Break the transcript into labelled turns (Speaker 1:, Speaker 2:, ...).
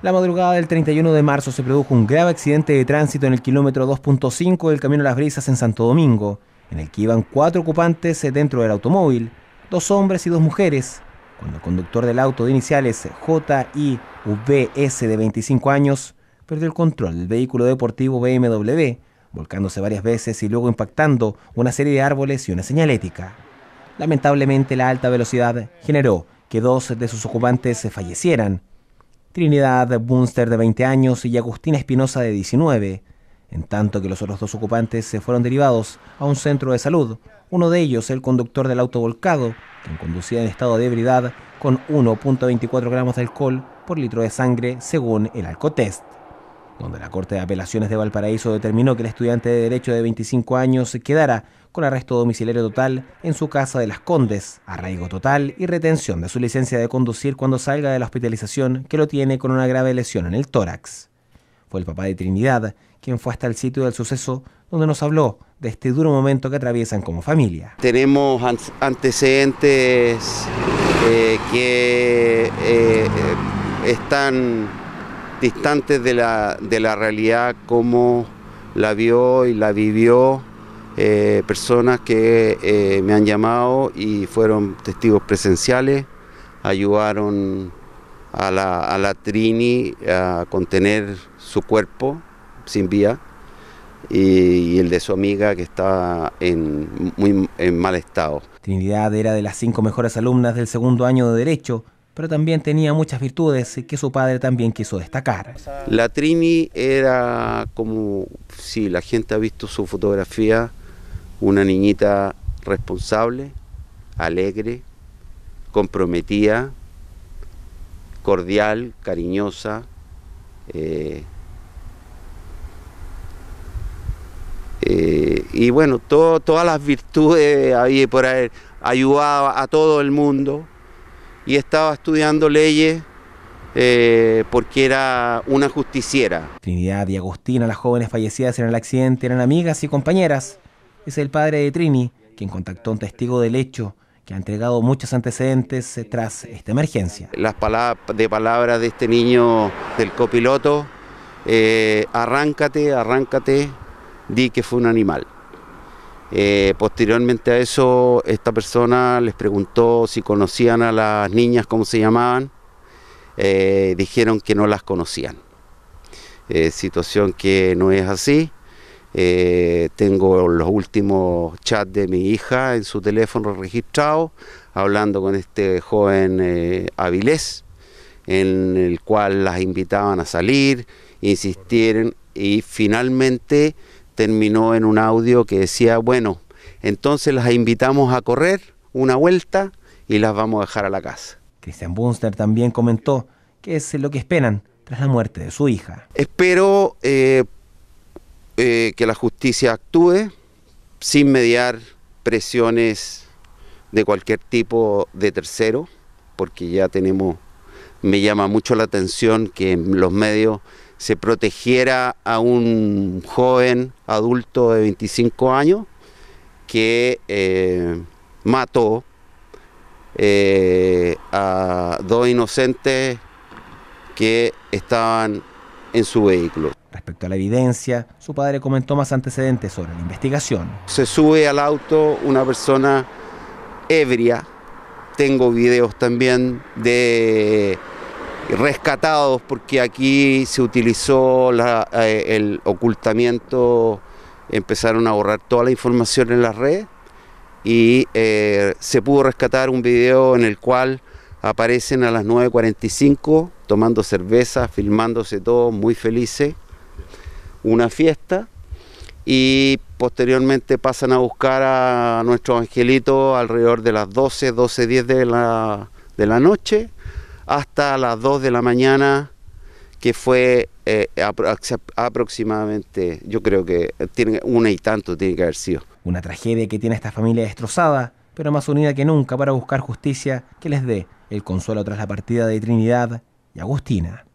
Speaker 1: La madrugada del 31 de marzo se produjo un grave accidente de tránsito en el kilómetro 2.5 del Camino las Brisas en Santo Domingo, en el que iban cuatro ocupantes dentro del automóvil, dos hombres y dos mujeres. Cuando el conductor del auto de iniciales JIVS de 25 años perdió el control del vehículo deportivo BMW, volcándose varias veces y luego impactando una serie de árboles y una señalética. Lamentablemente la alta velocidad generó que dos de sus ocupantes fallecieran Trinidad Bunster de 20 años y Agustina Espinosa de 19, en tanto que los otros dos ocupantes se fueron derivados a un centro de salud, uno de ellos el conductor del auto volcado, quien conducía en estado de ebriedad con 1.24 gramos de alcohol por litro de sangre según el Alcotest donde la Corte de Apelaciones de Valparaíso determinó que el estudiante de Derecho de 25 años quedara con arresto domiciliario total en su casa de Las Condes, arraigo total y retención de su licencia de conducir cuando salga de la hospitalización que lo tiene con una grave lesión en el tórax. Fue el papá de Trinidad quien fue hasta el sitio del suceso donde nos habló de este duro momento que atraviesan como familia.
Speaker 2: Tenemos antecedentes eh, que eh, eh, están distantes de la, de la realidad como la vio y la vivió eh, personas que eh, me han llamado y fueron testigos presenciales, ayudaron a la, Trini a contener su cuerpo sin vía y, el de su amiga que está en muy en mal estado. Trinidad era
Speaker 1: de las cinco mejores alumnas del segundo año de Derecho pero también tenía muchas virtudes que su padre también quiso destacar.
Speaker 2: La Trini era como, si la gente ha visto su fotografía, una niñita responsable, alegre, comprometida, cordial, cariñosa. Eh, eh, y bueno, todas las virtudes ahí por ahí, ayudaba a todo el mundo y estaba estudiando leyes eh, porque era una justiciera.
Speaker 1: Trinidad y Agustina, las jóvenes fallecidas en el accidente, eran amigas y compañeras. Es el padre de Trini quien contactó a un testigo del hecho que ha entregado muchos antecedentes eh, tras esta emergencia.
Speaker 2: Las palabras de palabras de este niño del copiloto, eh, arráncate, arráncate, di que fue un animal. Eh, posteriormente a eso, esta persona les preguntó si conocían a las niñas, cómo se llamaban. Eh, dijeron que no las conocían. Eh, situación que no es así. tengo los últimos chats de mi hija en su teléfono registrado, hablando con este joven Avilés, en el cual las invitaban a salir, insistieron y finalmente terminó en un audio que decía, bueno, entonces las invitamos a correr una vuelta y las vamos a dejar a la casa.
Speaker 1: Christian Bunster también comentó que es lo que esperan tras la muerte de su hija.
Speaker 2: Espero eh, eh, que la justicia actúe sin mediar presiones de cualquier tipo de tercero, porque ya tenemos, me llama mucho la atención que los medios se protegiera a un joven adulto de 25 años que eh, mató eh, a dos inocentes que estaban en su vehículo.
Speaker 1: Respecto a la evidencia, su padre comentó más antecedentes sobre la investigación.
Speaker 2: Se sube al auto una persona ebria, tengo videos también de rescatados porque aquí se utilizó eh, el ocultamiento, empezaron a borrar toda la información en la red. y eh, se pudo rescatar un video en el cual aparecen a las 9.45 tomando cerveza, filmándose todos muy felices, una fiesta y posteriormente pasan a buscar a nuestro angelito alrededor de las 12, 12.10 de de la noche hasta las 2 de la mañana, que fue eh, aproximadamente, yo creo que tiene una y tanto tiene que haber sido. Una
Speaker 1: tragedia que tiene esta familia destrozada, pero más unida que nunca para buscar justicia que les dé el consuelo tras la partida de Trinidad y Agustina.